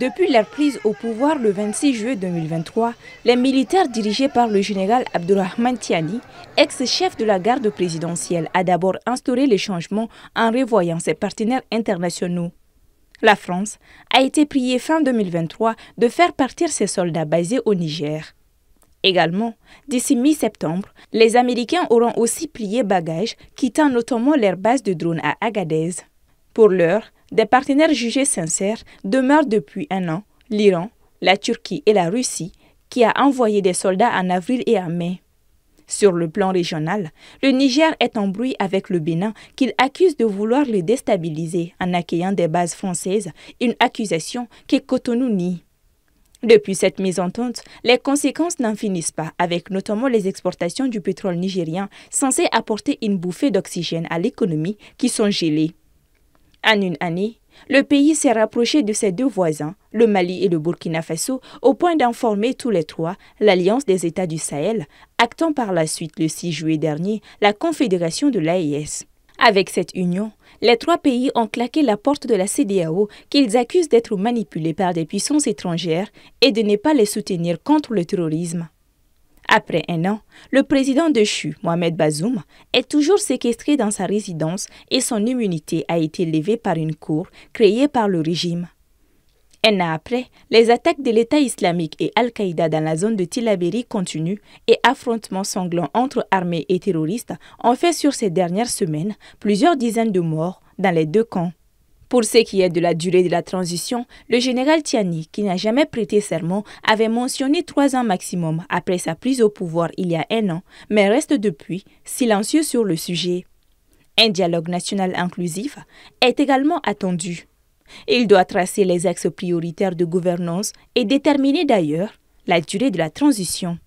Depuis leur prise au pouvoir le 26 juillet 2023, les militaires dirigés par le général Abdurrahman Tiani, ex-chef de la garde présidentielle, a d'abord instauré les changements en revoyant ses partenaires internationaux. La France a été priée fin 2023 de faire partir ses soldats basés au Niger. Également, d'ici mi-septembre, les Américains auront aussi plié bagages, quittant notamment leur base de drones à Agadez. Pour l'heure, des partenaires jugés sincères demeurent depuis un an l'Iran, la Turquie et la Russie, qui a envoyé des soldats en avril et en mai. Sur le plan régional, le Niger est en bruit avec le Bénin qu'il accuse de vouloir le déstabiliser en accueillant des bases françaises, une accusation que Cotonou nie. Depuis cette mise en tente, les conséquences n'en finissent pas, avec notamment les exportations du pétrole nigérien censées apporter une bouffée d'oxygène à l'économie qui sont gelées. En une année, le pays s'est rapproché de ses deux voisins, le Mali et le Burkina Faso, au point d'en former tous les trois l'Alliance des États du Sahel, actant par la suite le 6 juillet dernier la Confédération de l'AES. Avec cette union, les trois pays ont claqué la porte de la CDAO qu'ils accusent d'être manipulés par des puissances étrangères et de ne pas les soutenir contre le terrorisme. Après un an, le président de CHU, Mohamed Bazoum, est toujours séquestré dans sa résidence et son immunité a été levée par une cour créée par le régime. Un an après, les attaques de l'État islamique et Al-Qaïda dans la zone de Tilaberi continuent et affrontements sanglants entre armées et terroristes ont fait sur ces dernières semaines plusieurs dizaines de morts dans les deux camps. Pour ce qui est de la durée de la transition, le général Tiani, qui n'a jamais prêté serment, avait mentionné trois ans maximum après sa prise au pouvoir il y a un an, mais reste depuis silencieux sur le sujet. Un dialogue national inclusif est également attendu. Il doit tracer les axes prioritaires de gouvernance et déterminer d'ailleurs la durée de la transition.